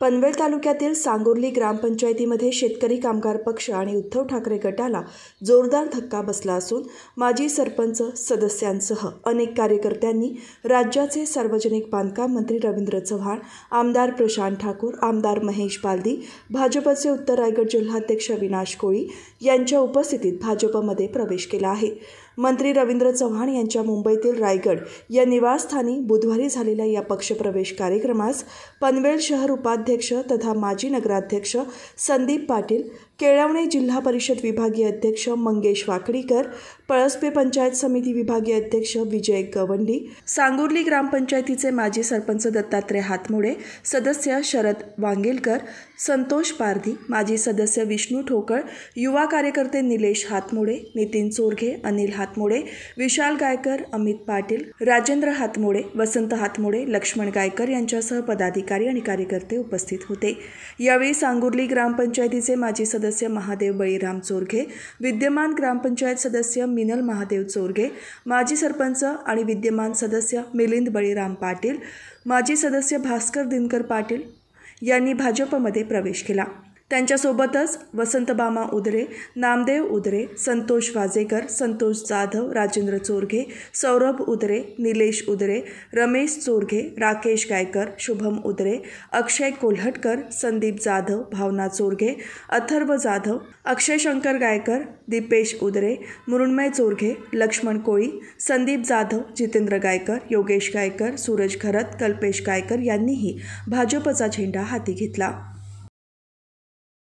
पनवेल तालुक्यातील सांगोर्ली ग्रामपंचायतीमध्ये शेतकरी कामगार पक्ष आणि उद्धव ठाकरे गटाला जोरदार धक्का बसला असून माजी सरपंच सदस्यांसह अनेक कार्यकर्त्यांनी राज्याचे सार्वजनिक बांधकाम मंत्री रवींद्र चव्हाण आमदार प्रशांत ठाकूर आमदार महेश बालदी भाजपचे उत्तर रायगड जिल्हाध्यक्ष विनाश कोळी यांच्या उपस्थितीत भाजपमध्ये प्रवेश केला आहे मंत्री रवींद्र चव्हाण यांच्या मुंबईतील रायगड या निवासस्थानी बुधवारी झालेल्या या पक्षप्रवेश कार्यक्रमास पनवेल शहर उपाध्यक्ष तथा माजी नगराध्यक्ष संदीप पाटील केळवणे जिल्हा परिषद विभागीय अध्यक्ष मंगेश वाकडीकर पळसपे पंचायत समिती विभागीय अध्यक्ष विजय गवंडी सांगुर्ली ग्रामपंचायतीचे माजी सरपंच दत्तात्रय हातमोडे सदस्य शरद वांगेलकर संतोष पारधी माजी सदस्य विष्णू ठोकळ युवा कार्यकर्ते निलेश हातमोडे नितीन चोरघे अनिल हातमोडे विशाल गायकर अमित पाटील राजेंद्र हातमोडे वसंत हातमोडे लक्ष्मण गायकर यांच्यासह पदाधिकारी आणि कार्यकर्ते उपस्थित होते यावेळी सांगुर्ली ग्रामपंचायतीचे माजी सदस्य सदस्य महादेव बळीराम चोरघे विद्यमान ग्रामपंचायत सदस्य मिनल महादेव चोरघे माजी सरपंच आणि विद्यमान सदस्य मिलिंद बळीराम पाटील माजी सदस्य भास्कर दिनकर पाटील यांनी भाजपमध्ये प्रवेश केला त्यांच्यासोबतच वसंतबामा उदरे नामदेव उदरे संतोष वाजेकर संतोष जाधव राजेंद्र चोरघे सौरभ उदरे निलेश उदरे रमेश चोरघे राकेश गायकर शुभम उदरे अक्षय कोल्हटकर संदीप जाधव भावना चोरघे अथर्व जाधव अक्षय शंकर गायकर दीपेश उदरे मृण्मय चोरघे लक्ष्मण कोळी संदीप जाधव जितेंद्र गायकर योगेश गायकर सूरज खरत कल्पेश गायकर यांनीही भाजपचा झेंडा हाती घेतला